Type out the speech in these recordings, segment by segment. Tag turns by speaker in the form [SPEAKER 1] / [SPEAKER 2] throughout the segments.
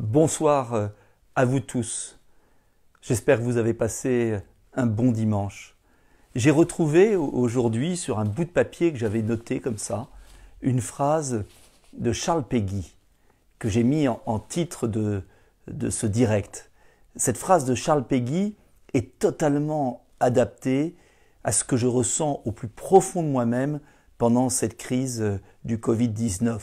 [SPEAKER 1] Bonsoir euh, à vous tous. J'espère que vous avez passé euh, un bon dimanche. J'ai retrouvé aujourd'hui sur un bout de papier que j'avais noté comme ça une phrase de Charles Peggy que j'ai mis en, titre de, ce direct. Cette phrase de Charles Peggy est totalement adaptée à ce que je ressens au plus profond de moi-même pendant cette crise euh, du Covid-19.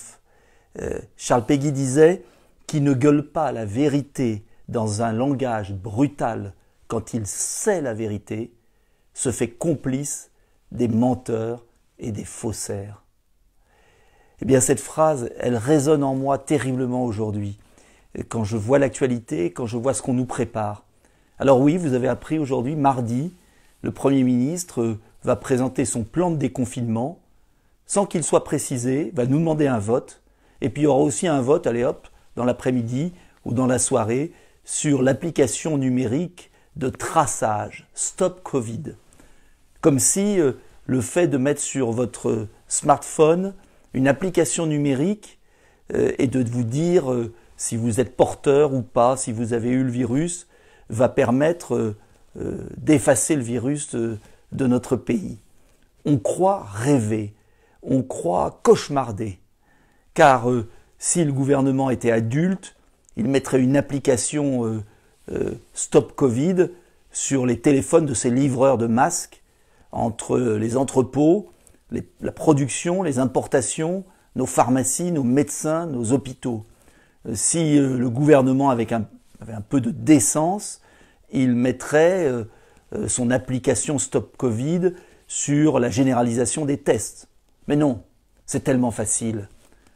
[SPEAKER 1] Charles Peggy disait qui ne gueule pas la vérité dans un langage brutal quand il sait la vérité, se fait complice des menteurs et des faussaires. Eh bien cette phrase, elle résonne en moi terriblement aujourd'hui, quand je vois l'actualité, quand je vois ce qu'on nous prépare. Alors oui, vous avez appris aujourd'hui, mardi, le Premier ministre va présenter son plan de déconfinement, sans qu'il soit précisé, va nous demander un vote, et puis il y aura aussi un vote, allez hop, dans l'après-midi ou dans la soirée sur l'application numérique de traçage Stop Covid. Comme si euh, le fait de mettre sur votre smartphone une application numérique euh, et de vous dire euh, si vous êtes porteur ou pas, si vous avez eu le virus, va permettre d'effacer le virus de notre pays. On croit rêver, on croit cauchemarder, car si le gouvernement était adulte, il mettrait une application euh, euh, Stop Covid sur les téléphones de ses livreurs de masques entre euh, les entrepôts, la production, les importations, nos pharmacies, nos médecins, nos hôpitaux. si le gouvernement avait un, peu de décence, il mettrait son application Stop Covid sur la généralisation des tests. Mais non, c'est tellement facile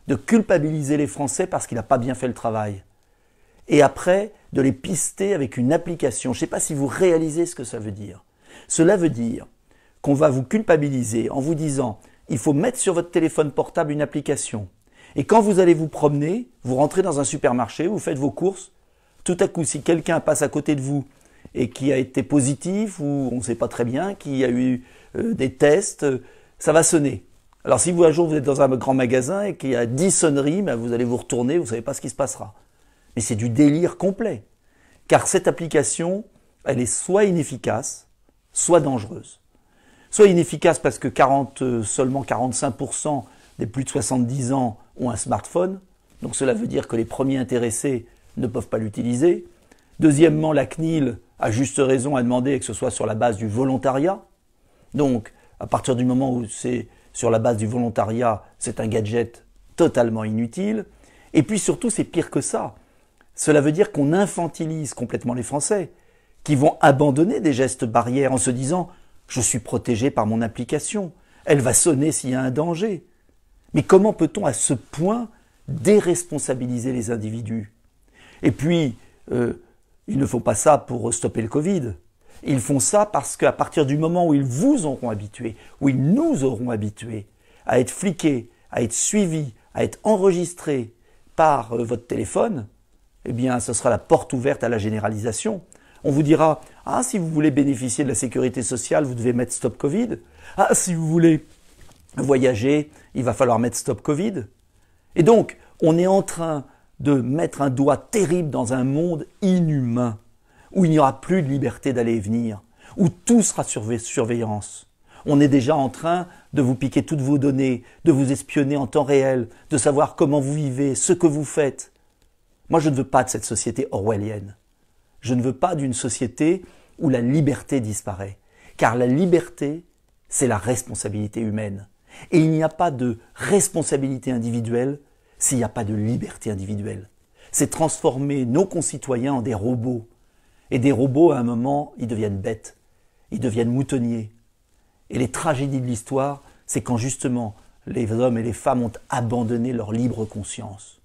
[SPEAKER 1] de culpabiliser les Français parce qu'il n'a pas bien fait le travail. Et après, de les pister avec une application. Je ne sais pas si vous réalisez ce que ça veut dire. Cela veut dire qu'on va vous culpabiliser en vous disant il faut mettre sur votre téléphone portable une application. Et quand vous allez vous promener, vous rentrez dans un supermarché, vous faites vos courses, tout à coup, si quelqu'un passe à côté de vous et qui a été positif ou on ne sait pas très bien, qui a eu euh, des tests, euh, ça va sonner. Alors si vous un jour vous êtes dans un grand magasin et qu'il y a 10 sonneries, ben, vous allez vous retourner, vous ne savez pas ce qui se passera. Mais c'est du délire complet. Car cette application, elle est soit inefficace, soit dangereuse. Soit inefficace parce que euh, seulement 45% des plus de 70 ans ont un smartphone, donc cela veut dire que les premiers intéressés ne peuvent pas l'utiliser. Deuxièmement, la CNIL a juste raison à demander que ce soit sur la base du volontariat. Donc, à partir du moment où c'est sur la base du volontariat, c'est un gadget totalement inutile. Et puis surtout, c'est pire que ça. Cela veut dire qu'on infantilise complètement les Français, qui vont abandonner des gestes barrières en se disant Je suis protégé par mon application, elle va sonner s'il y a un danger. Mais comment peut-on à ce point déresponsabiliser les individus Et puis, euh, il ne faut pas ça pour stopper le Covid. Ils font ça parce qu'à partir du moment où ils vous auront habitué, où ils nous auront habitué à être fliqués, à être suivis, à être enregistrés par euh, votre téléphone, eh bien, ce sera la porte ouverte à la généralisation. On vous dira, ah, si vous voulez bénéficier de la sécurité sociale, vous devez mettre stop Covid. Ah, si vous voulez voyager, il va falloir mettre stop Covid. Et donc, on est en train de mettre un doigt terrible dans un monde inhumain où il n'y aura plus de liberté d'aller et venir, où tout sera surveillance. On est déjà en train de vous piquer toutes vos données, de vous espionner en temps réel, de savoir comment vous vivez, ce que vous faites. Moi, je ne veux pas de cette société orwellienne. Je ne veux pas d'une société où la liberté disparaît. Car la liberté, c'est la responsabilité humaine. Et il n'y a pas de responsabilité individuelle s'il n'y a pas de liberté individuelle. C'est transformer nos concitoyens en des robots et des robots, à un moment, ils deviennent bêtes, ils deviennent moutonniers. Et les tragédies de l'histoire, c'est quand justement les hommes et les femmes ont abandonné leur libre conscience.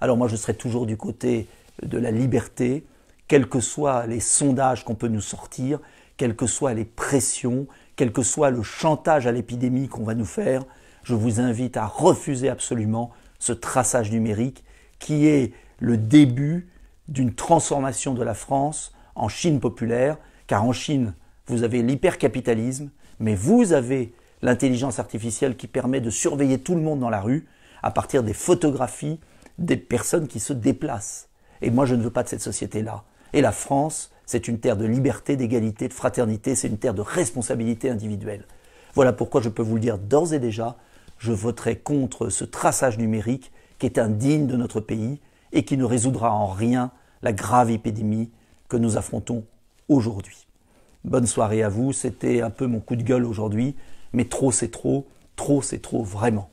[SPEAKER 1] Alors moi, je serai toujours du côté de la liberté, quels que soient les sondages qu'on peut nous sortir, quelles que soient les pressions, quel que soit le chantage à l'épidémie qu'on va nous faire, je vous invite à refuser absolument ce traçage numérique qui est le début d'une transformation de la France en Chine populaire, car en Chine, vous avez l'hypercapitalisme, mais vous avez l'intelligence artificielle qui permet de surveiller tout le monde dans la rue à partir des photographies des personnes qui se déplacent. Et moi, je ne veux pas de cette société-là. Et la France, c'est une terre de liberté, d'égalité, de fraternité, c'est une terre de responsabilité individuelle. Voilà pourquoi je peux vous le dire d'ores et déjà, je voterai contre ce traçage numérique qui est indigne de notre pays et qui ne résoudra en rien la grave épidémie que nous affrontons aujourd'hui. Bonne soirée à vous, c'était un peu mon coup de gueule aujourd'hui, mais trop c'est trop, trop c'est trop vraiment.